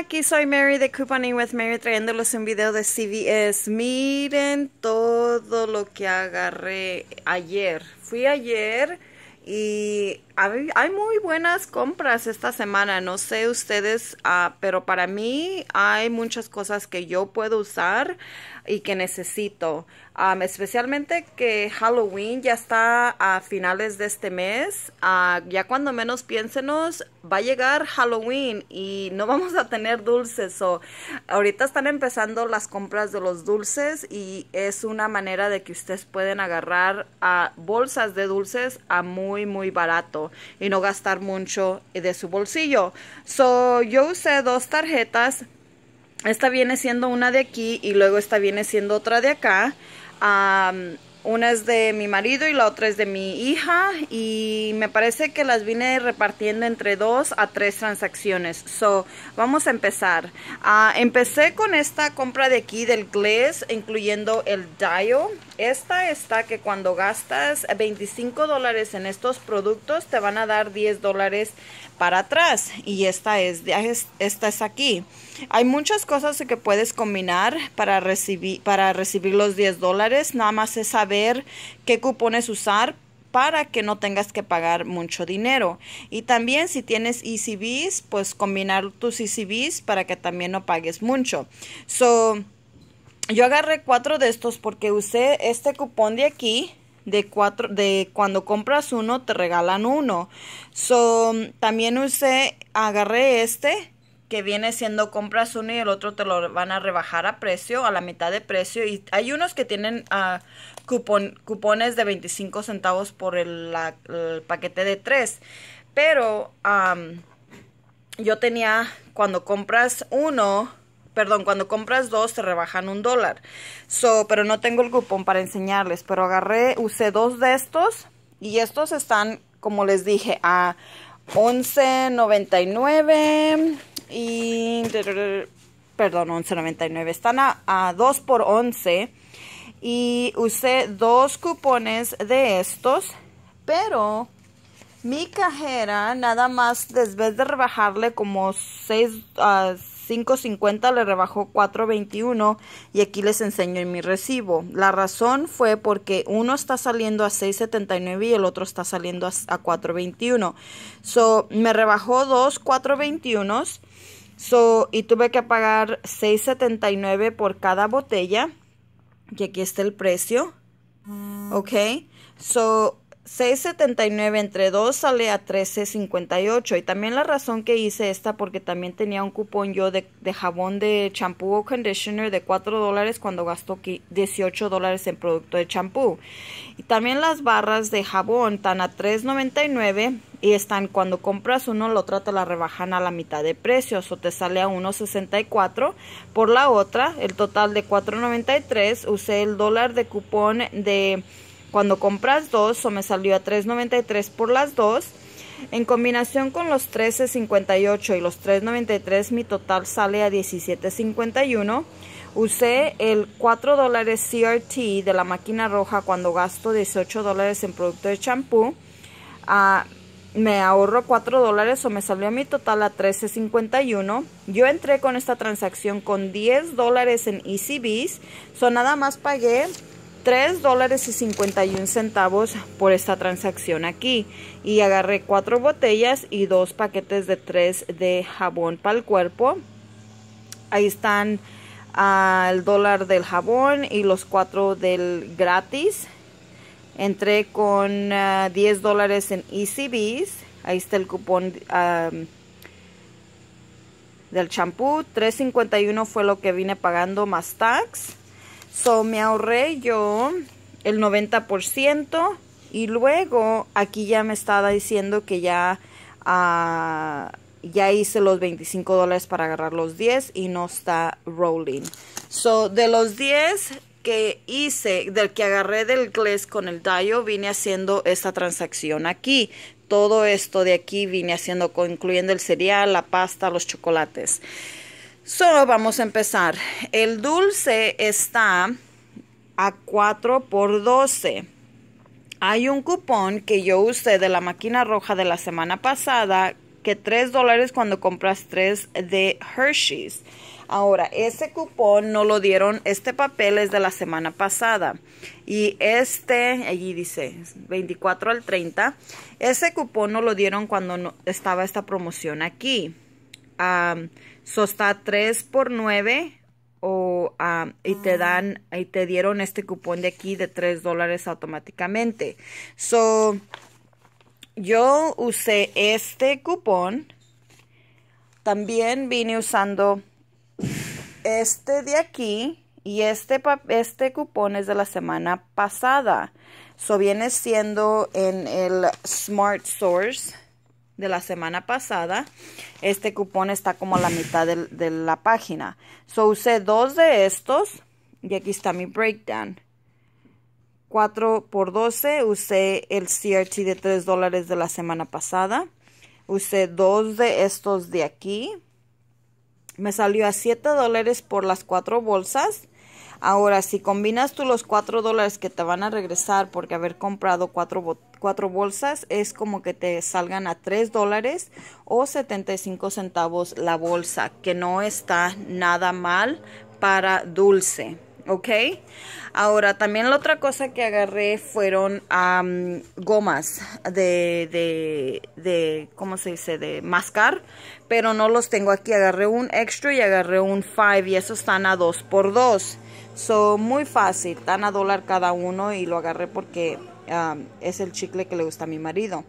aquí soy Mary de Couponing with Mary trayéndoles un video de CVS. Miren todo lo que agarré ayer. Fui ayer y hay, muy buenas compras esta semana, no sé ustedes, ah, pero para mí hay muchas cosas que yo puedo usar y que necesito, especialmente que Halloween ya está a finales de este mes, ah, ya cuando menos piénsenos, va a llegar Halloween y no vamos a tener dulces, o ahorita están empezando las compras de los dulces y es una manera de que ustedes pueden agarrar ah, bolsas de dulces a muy, muy barato y no gastar mucho de su bolsillo. So, yo usé dos tarjetas. Esta viene siendo una de aquí y luego esta viene siendo otra de acá. Una es de mi marido y la otra es de mi hija y me parece que las vine repartiendo entre dos a tres transacciones. So, vamos a empezar. Ah, empecé con esta compra de aquí del Gliss, incluyendo el Dial. Esta está que cuando gastas 25 dólares en estos productos te van a dar 10 dólares para atrás y esta es, esta es aquí. Hay muchas cosas que puedes combinar para recibir, para recibir los 10 dólares. Nada más es saber qué cupones usar para que no tengas que pagar mucho dinero. Y también si tienes ECBs, pues combinar tus ECBs para que también no pagues mucho. So, yo agarré cuatro de estos porque usé este cupón de aquí de cuatro de cuando compras uno te regalan uno. So, también usé agarré este que viene siendo compras uno y el otro te lo van a rebajar a precio, a la mitad de precio. Y hay unos que tienen ah, cupones de 25 centavos por el, paquete de tres. Pero yo tenía, cuando compras uno, perdón, cuando compras dos te rebajan un dólar. pero no tengo el cupón para enseñarles, pero agarré, usé dos de estos y estos están, como les dije, a 11.99 y perdón, 11.99. Están a, 2 por 11 y usé dos cupones de estos, pero mi cajera nada más después de rebajarle como 6 a 5.50 le rebajó 4.21 y aquí les enseño en mi recibo. La razón fue porque uno está saliendo a 6.79 y el otro está saliendo a, 4.21. So, me rebajó dos 4.21 So, y tuve que pagar $6.79 por cada botella. Que aquí está el precio. Ok. So, 6.79 entre 2 sale a 13.58 y también la razón que hice esta porque también tenía un cupón yo de, jabón de champú o conditioner de 4 dólares cuando gastó 18 dólares en producto de champú y también las barras de jabón están a 3.99 y están cuando compras uno la otra te la rebajan a la mitad de precio o te sale a 1.64 por la otra el total de 4.93 usé el dólar de cupón de cuando compras dos o me salió a 3.93 por las dos. En combinación con los 13.58 y los 3.93 mi total sale a 17.51. Usé el 4 CRT de la máquina roja cuando gasto 18 en producto de champú. Ah, me ahorro 4 o me salió a mi total a 13.51. Yo entré con esta transacción con 10 en ECBs. So nada más pagué 3 dólares y 51 centavos por esta transacción aquí y agarré cuatro botellas y dos paquetes de 3 de jabón para el cuerpo ahí están el dólar del jabón y los cuatro del gratis entré con 10 ah, dólares en ECBs ahí está el cupón del champú 3.51 fue lo que vine pagando más tax So, me ahorré yo el 90% y luego aquí ya me estaba diciendo que ya, ah, ya hice los 25 dólares para agarrar los 10 y no está rolling. So, de los 10 que hice, del que agarré del Gless con el tallo vine haciendo esta transacción aquí. Todo esto de aquí vine haciendo, incluyendo el cereal, la pasta, los chocolates. Solo vamos a empezar. El dulce está a 4 por 12. Hay un cupón que yo usé de la máquina roja de la semana pasada que 3 dólares cuando compras 3 de Hershey's. Ahora, ese cupón no lo dieron, este papel es de la semana pasada. Y este, allí dice 24 al 30, ese cupón no lo dieron cuando estaba esta promoción aquí. So está 3 por 9 o, ah, y te ah. dan y te dieron este cupón de aquí de 3 dólares automáticamente. So yo usé este cupón. También vine usando este de aquí y este, este cupón es de la semana pasada. So viene siendo en el Smart Source de la semana pasada, este cupón está como a la mitad de, la página. So, usé dos de estos y aquí está mi breakdown. 4 por 12 usé el CRT de 3 dólares de la semana pasada. Usé dos de estos de aquí. Me salió a 7 dólares por las cuatro bolsas. Ahora, si combinas tú los 4 dólares que te van a regresar porque haber comprado 4 cuatro, bolsas, es como que te salgan a 3 dólares o 75 centavos la bolsa, que no está nada mal para dulce. ¿ok? Ahora, también la otra cosa que agarré fueron gomas de, de, de, ¿cómo se dice? De mascar, pero no los tengo aquí. Agarré un extra y agarré un five y esos están a 2 por 2 So, muy fácil, tan a dólar cada uno y lo agarré porque um, es el chicle que le gusta a mi marido.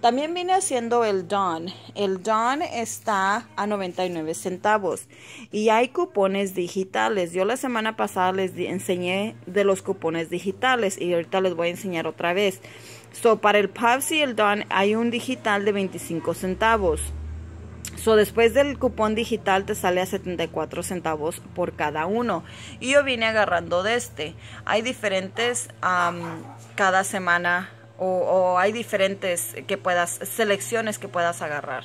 También vine haciendo el Don. El Don está a 99 centavos y hay cupones digitales. Yo la semana pasada les enseñé de los cupones digitales y ahorita les voy a enseñar otra vez. So, para el Pubs y el Don hay un digital de 25 centavos. So, después del cupón digital te sale a 74 centavos por cada uno. Y yo vine agarrando de este. Hay diferentes cada semana o, hay diferentes que puedas, selecciones que puedas agarrar.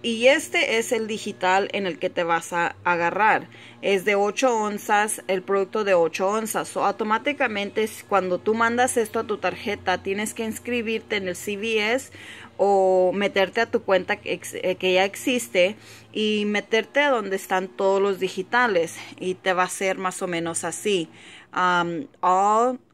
Y este es el digital en el que te vas a agarrar. Es de 8 onzas, el producto de 8 onzas. o automáticamente cuando tú mandas esto a tu tarjeta, tienes que inscribirte en el CVS o meterte a tu cuenta eh, que, ya existe y meterte a donde están todos los digitales y te va a ser más o menos así.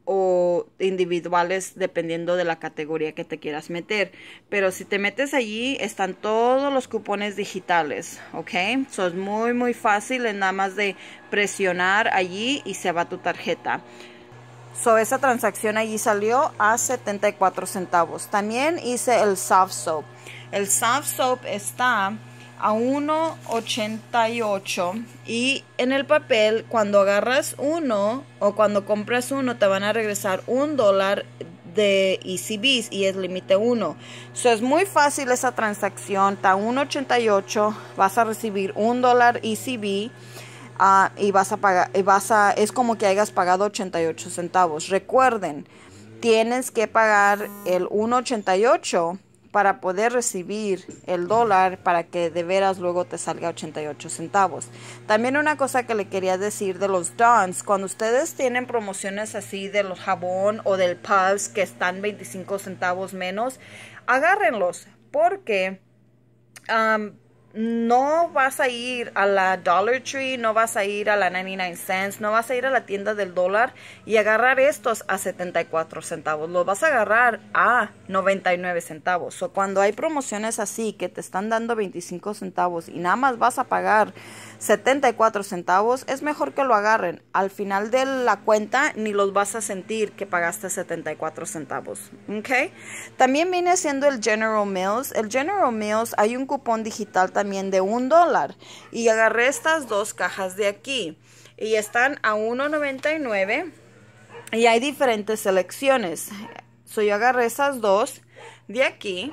o individuales dependiendo de la categoría que te quieras meter. Pero si te metes allí, están todos los cupones digitales, ¿ok? Eso es muy, muy fácil, es nada más de presionar allí y se va tu tarjeta. So, esa transacción allí salió a 74 centavos. También hice el soft soap. El soft soap está a 1.88 y en el papel cuando agarras uno o cuando compras uno te van a regresar un dólar de ECBs y es límite 1. So es muy fácil esa transacción, está 1.88, vas a recibir un dólar ECB Ah, y vas a pagar, y vas a, es como que hayas pagado 88 centavos. Recuerden, tienes que pagar el 1.88 para poder recibir el dólar para que de veras luego te salga 88 centavos. También una cosa que le quería decir de los Dons, cuando ustedes tienen promociones así de los jabón o del Pubs que están 25 centavos menos, agárrenlos porque no vas a ir a la Dollar Tree, no vas a ir a la 99 cents, no vas a ir a la tienda del dólar y agarrar estos a 74 centavos. Los vas a agarrar a 99 centavos. O cuando hay promociones así que te están dando 25 centavos y nada más vas a pagar 74 centavos, es mejor que lo agarren. Al final de la cuenta ni los vas a sentir que pagaste 74 centavos. ¿okay? También viene siendo el General Mills. El General Mills hay un cupón digital también de un dólar. Y agarré estas dos cajas de aquí. Y están a 1.99. Y hay diferentes selecciones. soy yo agarré esas dos de aquí.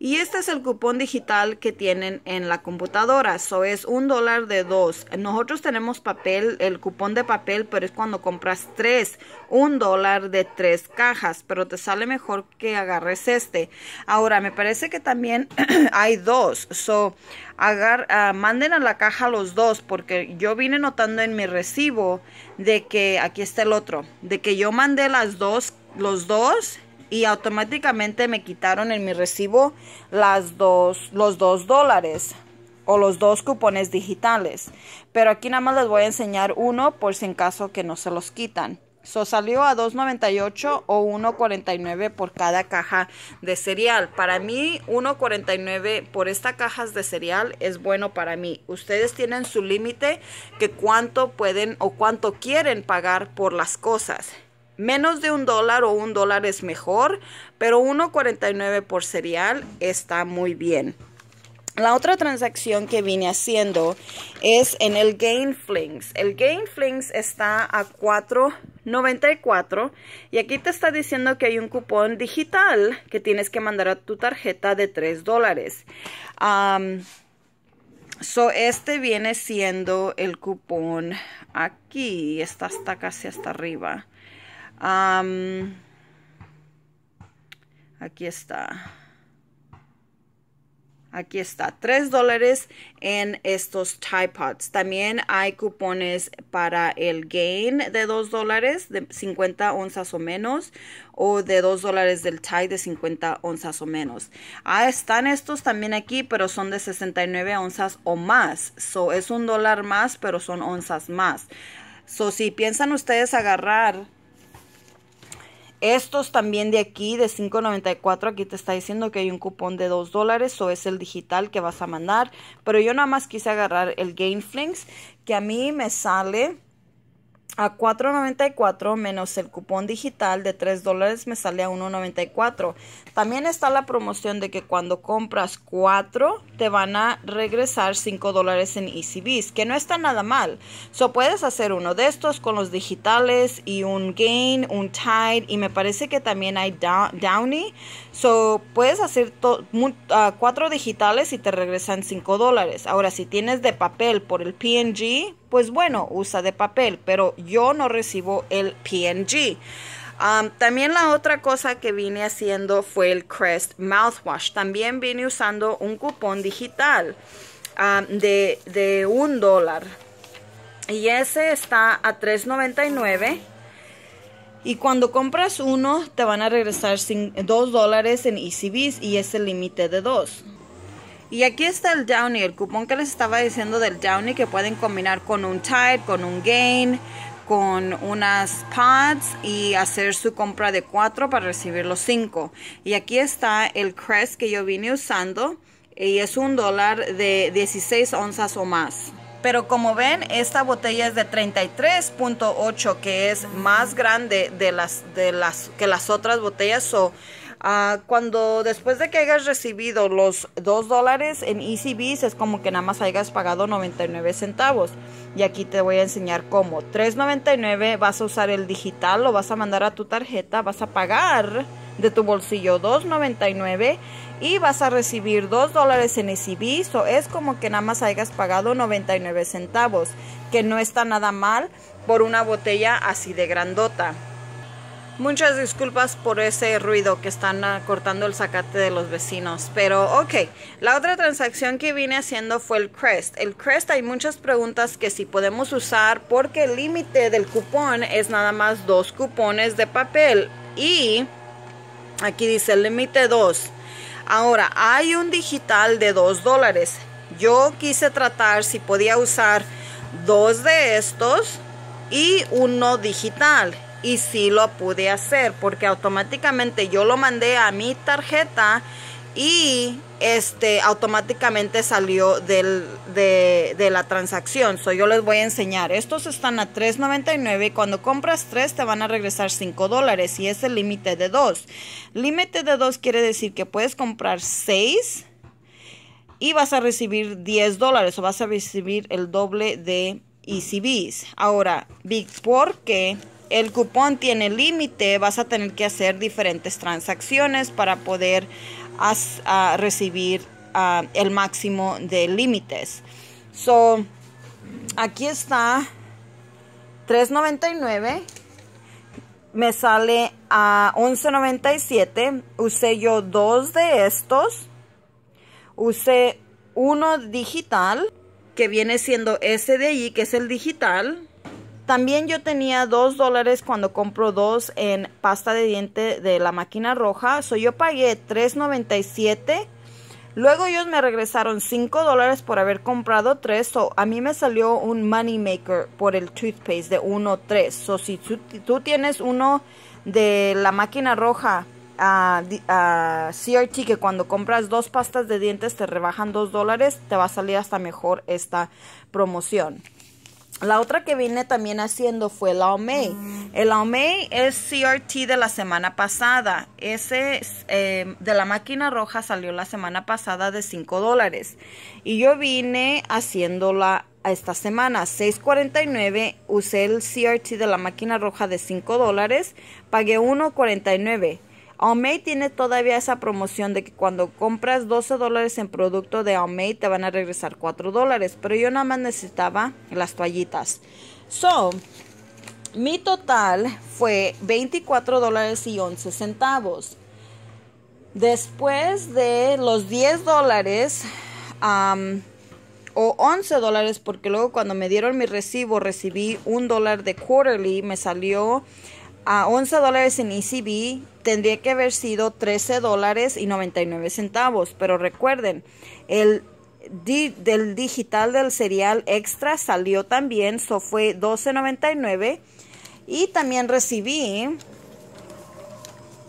Y este es el cupón digital que tienen en la computadora. so es un dólar de dos. Nosotros tenemos papel, el cupón de papel, pero es cuando compras tres. Un dólar de tres cajas. Pero te sale mejor que agarres este. Ahora, me parece que también hay dos. So, agar, ah, manden a la caja los dos. Porque yo vine notando en mi recibo de que aquí está el otro. De que yo mandé las dos, los dos y automáticamente me quitaron en mi recibo las dos, los dos dólares o los dos cupones digitales. Pero aquí nada más les voy a enseñar uno por si en caso que no se los quitan. So, salió a 2.98 o 1.49 por cada caja de cereal. Para mí 1.49 por estas cajas de cereal es bueno para mí. Ustedes tienen su límite que cuánto pueden o cuánto quieren pagar por las cosas. Menos de un dólar o un dólar es mejor, pero 1.49 por cereal está muy bien. La otra transacción que vine haciendo es en el flings El flings está a 4.94 y aquí te está diciendo que hay un cupón digital que tienes que mandar a tu tarjeta de 3 dólares. so este viene siendo el cupón aquí, está hasta casi hasta arriba aquí está. Aquí está, 3 dólares en estos Tide Pods. También hay cupones para el Gain de 2 dólares de 50 onzas o menos o de 2 dólares del Tide de 50 onzas o menos. Ah, están estos también aquí, pero son de 69 onzas o más. So, es un dólar más, pero son onzas más. So, si piensan ustedes agarrar estos también de aquí, de 5.94, aquí te está diciendo que hay un cupón de 2 dólares o es el digital que vas a mandar. Pero yo nada más quise agarrar el flings que a mí me sale a 4.94 menos el cupón digital de 3 dólares me sale a 1.94. También está la promoción de que cuando compras cuatro, te van a regresar cinco dólares en EasyBees, que no está nada mal. So puedes hacer uno de estos con los digitales y un Gain, un Tide y me parece que también hay Downy. So puedes hacer ah, cuatro digitales y te regresan cinco dólares. Ahora si tienes de papel por el PNG, pues bueno, usa de papel, pero yo no recibo el PNG. Um, también la otra cosa que vine haciendo fue el Crest Mouthwash. También vine usando un cupón digital um, de, un dólar. Y ese está a $3.99. Y cuando compras uno, te van a regresar dos dólares en ECBs y es el límite de 2. Y aquí está el Downy, el cupón que les estaba diciendo del Downy que pueden combinar con un Tide, con un Gain, con unas pads y hacer su compra de cuatro para recibir los cinco. Y aquí está el Crest que yo vine usando y es un dólar de 16 onzas o más. Pero como ven, esta botella es de 33.8, que es más grande de las, de las, que las otras botellas. o... Ah, cuando después de que hayas recibido los 2 dólares en ECBs es como que nada más hayas pagado 99 centavos. Y aquí te voy a enseñar cómo. 3.99 vas a usar el digital, lo vas a mandar a tu tarjeta, vas a pagar de tu bolsillo 2.99 y vas a recibir 2 dólares en ECB. O es como que nada más hayas pagado 99 centavos, que no está nada mal por una botella así de grandota. Muchas disculpas por ese ruido que están ah, cortando el zacate de los vecinos, pero ok. La otra transacción que vine haciendo fue el Crest. El Crest hay muchas preguntas que si podemos usar porque el límite del cupón es nada más dos cupones de papel y aquí dice el límite dos. Ahora, hay un digital de dos dólares. Yo quise tratar si podía usar dos de estos y uno digital y sí lo pude hacer porque automáticamente yo lo mandé a mi tarjeta y este automáticamente salió de, la transacción. Soy yo les voy a enseñar. Estos están a $3.99 cuando compras 3 te van a regresar 5 dólares y es el límite de 2. Límite de 2 quiere decir que puedes comprar 6 y vas a recibir 10 dólares o vas a recibir el doble de ECBs. Ahora, ¿por porque el cupón tiene límite, vas a tener que hacer diferentes transacciones para poder recibir el máximo de límites. So, aquí está 3.99 me sale a 11.97 usé yo dos de estos usé uno digital que viene siendo ese de allí que es el digital también yo tenía 2 dólares cuando compro dos en pasta de diente de la máquina roja. So yo pagué $3.97. Luego ellos me regresaron 5 dólares por haber comprado 3. O a mí me salió un money maker por el toothpaste de 1.3. So si tú, tienes uno de la máquina roja a CRT que cuando compras dos pastas de dientes te rebajan 2 dólares, te va a salir hasta mejor esta promoción. La otra que vine también haciendo fue la OMEI. Mm. El Aumei es CRT de la semana pasada. Ese eh, de la máquina roja salió la semana pasada de 5 dólares. Y yo vine haciéndola esta semana, 6.49. Usé el CRT de la máquina roja de 5 dólares. Pagué 1.49. Omay tiene todavía esa promoción de que cuando compras 12 dólares en producto de Omay te van a regresar 4 dólares. Pero yo nada más necesitaba las toallitas. So, mi total fue 24 dólares y 11 centavos. Después de los 10 dólares o 11 dólares, porque luego cuando me dieron mi recibo recibí un dólar de quarterly, me salió a 11 dólares en ECB tendría que haber sido 13 dólares y 99 centavos. Pero recuerden, el del digital del cereal extra salió también, so fue 12.99. Y también recibí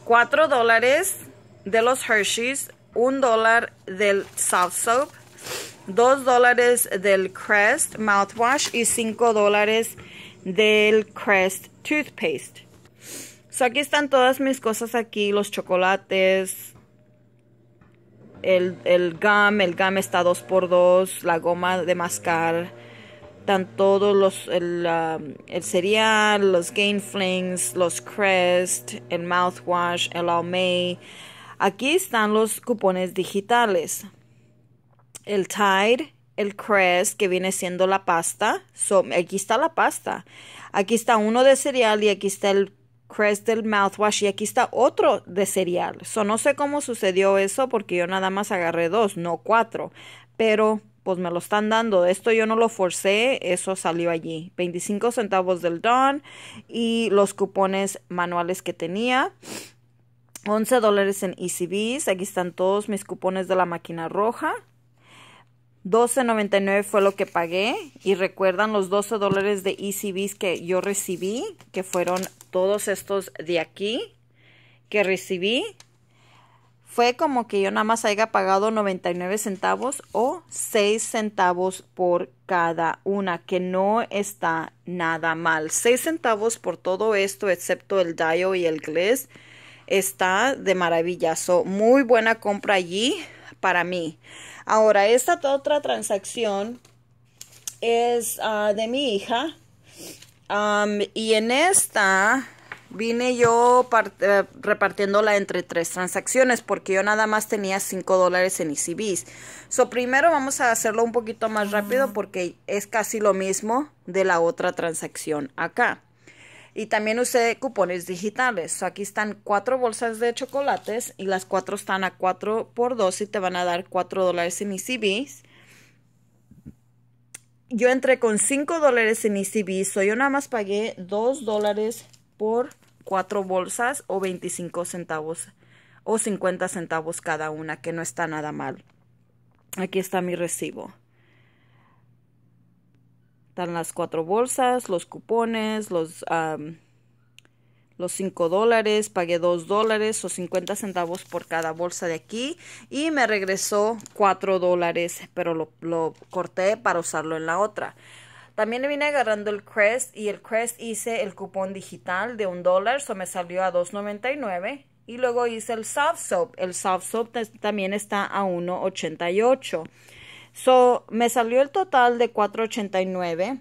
4 dólares de los Hershey's, 1 dólar del South Soap, 2 dólares del Crest Mouthwash y 5 dólares del Crest Toothpaste aquí están todas mis cosas aquí, los chocolates, el, el gum, el gum está 2x2, la goma de mascar, están todos los, el, um, cereal, los Gain Flings, los Crest, el mouthwash, el Almay. Aquí están los cupones digitales. El Tide, el Crest, que viene siendo la pasta. aquí está la pasta. Aquí está uno de cereal y aquí está el Crestel Mouthwash y aquí está otro de cereal. no sé cómo sucedió eso porque yo nada más agarré dos, no cuatro. Pero pues me lo están dando. Esto yo no lo forcé, eso salió allí. 25 centavos del Don y los cupones manuales que tenía. 11 dólares en ECBs. Aquí están todos mis cupones de la máquina roja. 12.99 fue lo que pagué y recuerdan los 12 dólares de ECBs que yo recibí, que fueron todos estos de aquí que recibí, fue como que yo nada más haya pagado 99 centavos o 6 centavos por cada una, que no está nada mal. 6 centavos por todo esto, excepto el Dio y el Gliss, está de maravillazo. muy buena compra allí para mí. Ahora, esta otra transacción es ah, de mi hija y en esta vine yo eh, repartiéndola entre tres transacciones porque yo nada más tenía 5 dólares en ECBs. So primero vamos a hacerlo un poquito más rápido porque es casi lo mismo de la otra transacción acá. Y también usé cupones digitales. So aquí están cuatro bolsas de chocolates y las cuatro están a 4 por 2 y te van a dar 4 dólares en ECBs yo entré con 5 dólares en ECB, so yo nada más pagué 2 dólares por cuatro bolsas o 25 centavos o 50 centavos cada una, que no está nada mal. Aquí está mi recibo. Están las cuatro bolsas, los cupones, los los 5 dólares, pagué 2 dólares o 50 centavos por cada bolsa de aquí y me regresó 4 dólares, pero lo, corté para usarlo en la otra. También vine agarrando el Crest y el Crest hice el cupón digital de un dólar, eso me salió a 2.99. Y luego hice el soft soap. El soft soap también está a 1.88. So, me salió el total de 4.89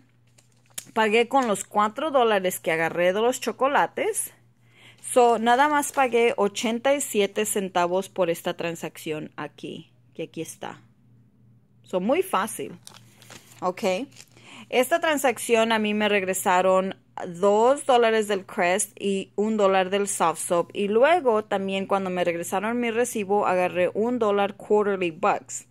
pagué con los 4 dólares que agarré de los chocolates. So, nada más pagué 87 centavos por esta transacción aquí, que aquí está. So, muy fácil. Ok. Esta transacción a mí me regresaron 2 dólares del Crest y 1 dólar del Soft Soap. Y luego también cuando me regresaron mi recibo agarré 1 dólar quarterly bucks.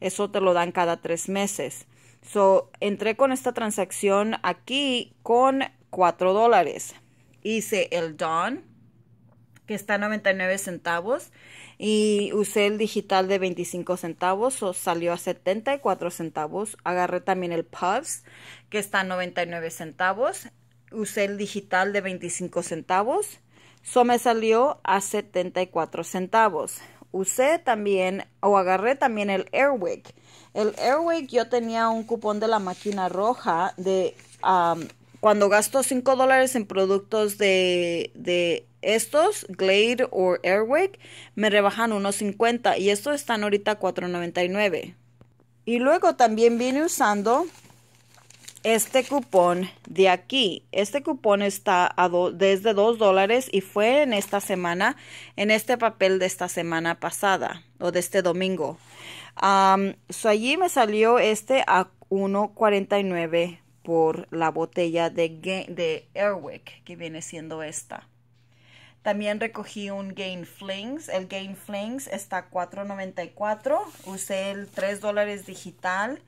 Eso te lo dan cada tres meses. So, entré con esta transacción aquí con 4 dólares. Hice el Don, que está a 99 centavos, y usé el digital de 25 centavos, o salió a 74 centavos. Agarré también el Puffs, que está a 99 centavos, usé el digital de 25 centavos, so me salió a 74 centavos. Usé también, o agarré también el Airwick, el Airwick yo tenía un cupón de la máquina roja de cuando gasto 5 dólares en productos de, de estos, Glade o Airwick, me rebajan unos 50 y estos están ahorita 4.99. Y luego también vine usando este cupón de aquí. Este cupón está a desde 2 dólares y fue en esta semana, en este papel de esta semana pasada o de este domingo so allí me salió este a 1.49 por la botella de, de Airwick, que viene siendo esta. También recogí un Gain Flings. El Gain Flings está a $4.94. Usé el 3 dólares digital.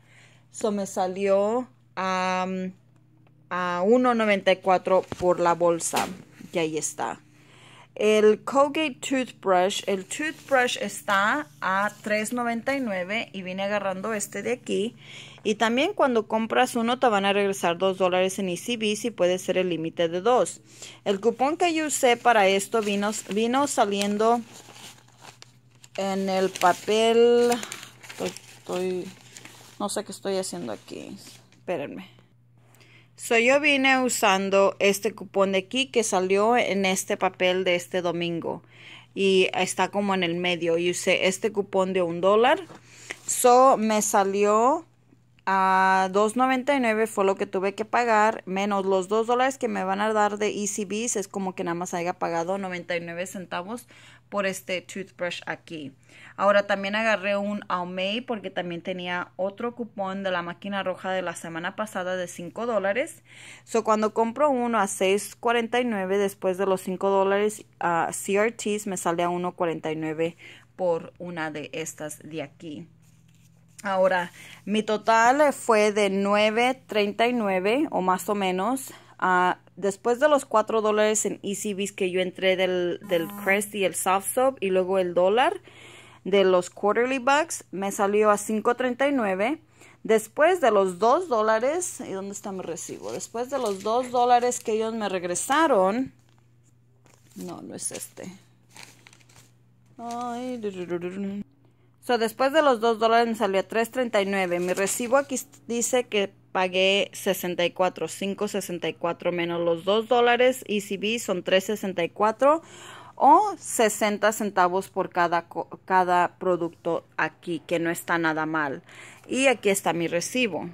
So me salió a 1.94 por la bolsa. Y ahí está. El Colgate Toothbrush, el toothbrush está a $3.99 y vine agarrando este de aquí. Y también cuando compras uno te van a regresar 2 dólares en ECB si puede ser el límite de 2. El cupón que yo usé para esto vino, vino saliendo en el papel... Estoy, no sé qué estoy haciendo aquí. Espérenme. So yo vine usando este cupón de aquí que salió en este papel de este domingo. Y está como en el medio. Y usé este cupón de un dólar. So me salió a 2.99 fue lo que tuve que pagar. Menos los dos dólares que me van a dar de ECBs. Es como que nada más haya pagado 99 centavos por este toothbrush aquí. Ahora también agarré un Aumei porque también tenía otro cupón de la máquina roja de la semana pasada de 5 dólares. So cuando compro uno a 6.49 después de los 5 dólares a CRTs me sale a 1.49 por una de estas de aquí. Ahora, mi total fue de 9.39 o más o menos. después de los 4 dólares en Easy que yo entré del, del ah. Crest y el Soft Soap y luego el dólar, de los quarterly bucks me salió a 5.39. Después de los 2 dólares, ¿y dónde está mi recibo? Después de los 2 dólares que ellos me regresaron, no, no es este. Ay, so, después de los 2 dólares me salió a 3.39. Mi recibo aquí dice que pagué 64, 5.64 menos los 2 dólares. ECB son 3.64 o 60 centavos por cada, cada producto aquí, que no está nada mal. Y aquí está mi recibo.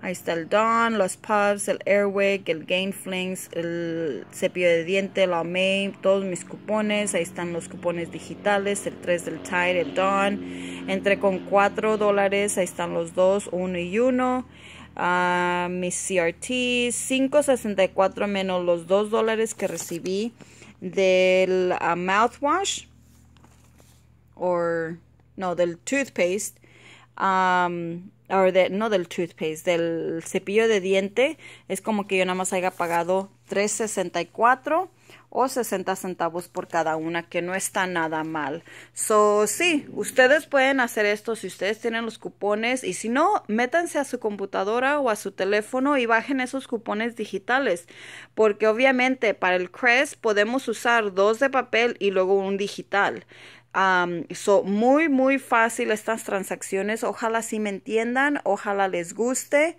Ahí está el don los Pubs, el Airwick, el flings el cepillo de diente, la May, todos mis cupones. Ahí están los cupones digitales, el 3 del Tide, el don entre con 4 dólares, ahí están los dos, 1 y 1. Mi mis CRT, 5.64 menos los 2 dólares que recibí del ah, mouthwash o no del toothpaste no del toothpaste del cepillo de diente es como que yo nada más haya pagado 364 o 60 centavos por cada una, que no está nada mal. So, sí, ustedes pueden hacer esto si ustedes tienen los cupones y si no, métanse a su computadora o a su teléfono y bajen esos cupones digitales, porque obviamente para el CRES podemos usar dos de papel y luego un digital. Son so, muy, muy fácil estas transacciones. Ojalá sí me entiendan, ojalá les guste.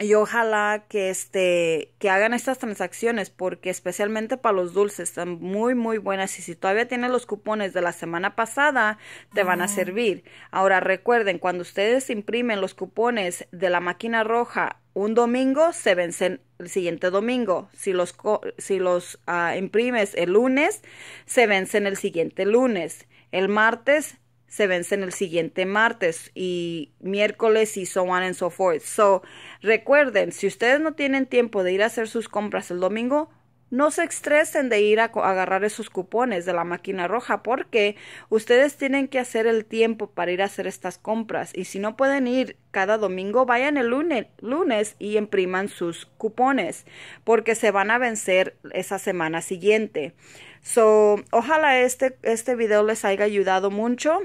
Y ojalá que este que hagan estas transacciones porque especialmente para los dulces están muy muy buenas y si todavía tienen los cupones de la semana pasada te van a servir. Ahora recuerden, cuando ustedes imprimen los cupones de la máquina roja un domingo se vencen el siguiente domingo. Si los si los ah, imprimes el lunes se vencen el siguiente lunes. El martes se vencen el siguiente martes y miércoles y so on and so forth. So, recuerden, si ustedes no tienen tiempo de ir a hacer sus compras el domingo, no se estresen de ir a agarrar esos cupones de la máquina roja porque ustedes tienen que hacer el tiempo para ir a hacer estas compras y si no pueden ir cada domingo, vayan el lunes, lunes y impriman sus cupones porque se van a vencer esa semana siguiente. So, ojalá este, este video les haya ayudado mucho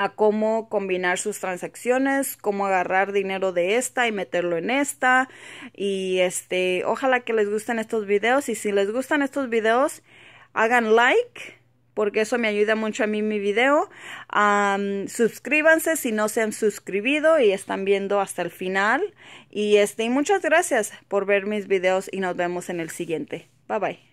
a cómo combinar sus transacciones, cómo agarrar dinero de esta y meterlo en esta. Y este, ojalá que les gusten estos videos. Y si les gustan estos videos, hagan like porque eso me ayuda mucho a mí mi video. suscríbanse si no se han suscribido y están viendo hasta el final. Y este, muchas gracias por ver mis videos y nos vemos en el siguiente. Bye bye.